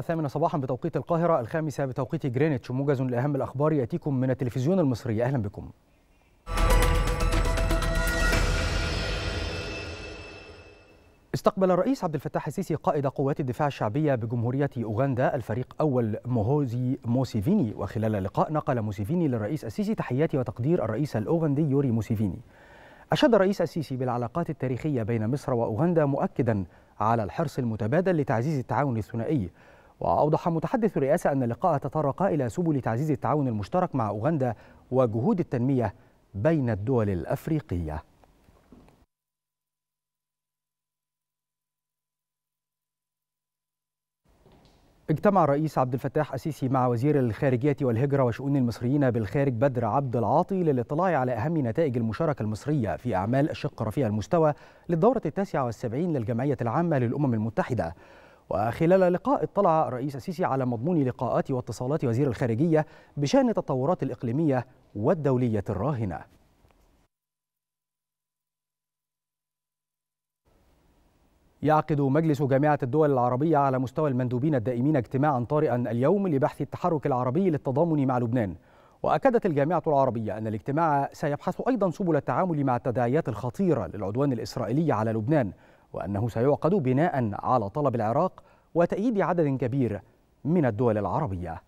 الثامنة صباحا بتوقيت القاهرة الخامسة بتوقيت جرينتش موجز لأهم الأخبار يأتيكم من التلفزيون المصري أهلا بكم استقبل الرئيس عبد الفتاح السيسي قائد قوات الدفاع الشعبية بجمهورية أوغندا الفريق أول موهوزي موسيفيني وخلال اللقاء نقل موسيفيني للرئيس السيسي تحياتي وتقدير الرئيس الأوغندي يوري موسيفيني أشاد الرئيس السيسي بالعلاقات التاريخية بين مصر وأوغندا مؤكدا على الحرص المتبادل لتعزيز التعاون الثنائي وأوضح متحدث الرئاسة أن اللقاء تطرق إلى سبل تعزيز التعاون المشترك مع أوغندا وجهود التنمية بين الدول الأفريقية اجتمع الرئيس عبد الفتاح السيسي مع وزير الخارجية والهجرة وشؤون المصريين بالخارج بدر عبد العاطي للاطلاع على أهم نتائج المشاركة المصرية في أعمال الشق رفيع المستوى للدورة التاسعة والسبعين للجمعية العامة للأمم المتحدة وخلال لقاء اطلع الرئيس السيسي على مضمون لقاءات واتصالات وزير الخارجية بشأن التطورات الإقليمية والدولية الراهنة يعقد مجلس جامعة الدول العربية على مستوى المندوبين الدائمين اجتماعا طارئا اليوم لبحث التحرك العربي للتضامن مع لبنان وأكدت الجامعة العربية أن الاجتماع سيبحث أيضا سبل التعامل مع التداعيات الخطيرة للعدوان الإسرائيلي على لبنان وأنه سيعقد بناء على طلب العراق وتأييد عدد كبير من الدول العربية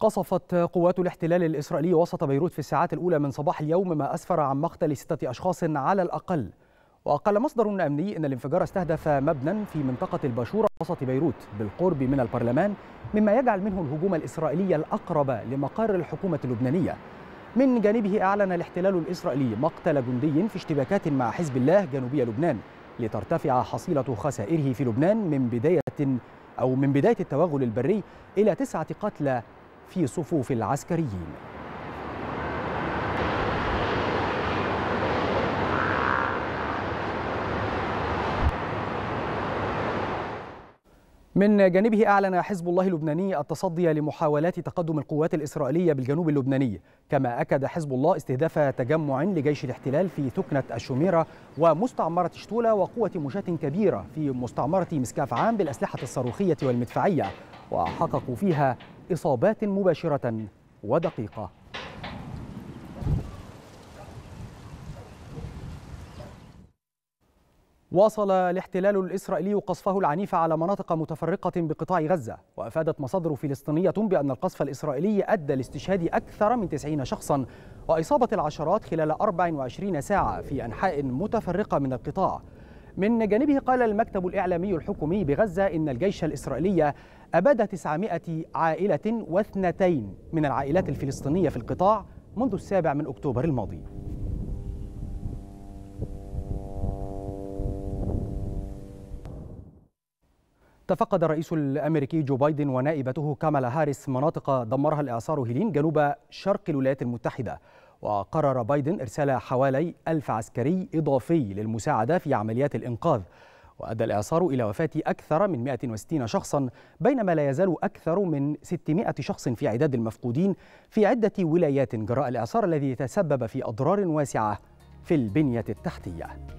قصفت قوات الاحتلال الإسرائيلي وسط بيروت في الساعات الأولى من صباح اليوم ما أسفر عن مقتل ستة أشخاص على الأقل وقال مصدر أمني أن الانفجار استهدف مبنى في منطقة الباشورة وسط بيروت بالقرب من البرلمان مما يجعل منه الهجوم الإسرائيلي الأقرب لمقر الحكومة اللبنانية من جانبه أعلن الاحتلال الإسرائيلي مقتل جندي في اشتباكات مع حزب الله جنوبي لبنان لترتفع حصيلة خسائره في لبنان من بداية أو من بداية التوغل البري إلى تسعة قتلى في صفوف العسكريين من جانبه أعلن حزب الله اللبناني التصدي لمحاولات تقدم القوات الإسرائيلية بالجنوب اللبناني كما أكد حزب الله استهداف تجمع لجيش الاحتلال في ثكنة الشميرة ومستعمرة شتولة وقوة مشاة كبيرة في مستعمرة مسكاف عام بالأسلحة الصاروخية والمدفعية وحققوا فيها إصابات مباشرة ودقيقة واصل الاحتلال الإسرائيلي قصفه العنيف على مناطق متفرقة بقطاع غزة وأفادت مصادر فلسطينية بأن القصف الإسرائيلي أدى لاستشهاد أكثر من 90 شخصا وإصابة العشرات خلال 24 ساعة في أنحاء متفرقة من القطاع من جانبه قال المكتب الإعلامي الحكومي بغزة إن الجيش الإسرائيلي أباد 900 عائلة واثنتين من العائلات الفلسطينية في القطاع منذ السابع من أكتوبر الماضي تفقد الرئيس الامريكي جو بايدن ونائبته كامالا هاريس مناطق دمرها الاعصار هيلين جنوب شرق الولايات المتحده وقرر بايدن ارسال حوالي ألف عسكري اضافي للمساعده في عمليات الانقاذ وأدى الإعصار إلى وفاة أكثر من 160 شخصا بينما لا يزال أكثر من 600 شخص في عداد المفقودين في عدة ولايات جراء الإعصار الذي تسبب في أضرار واسعة في البنية التحتية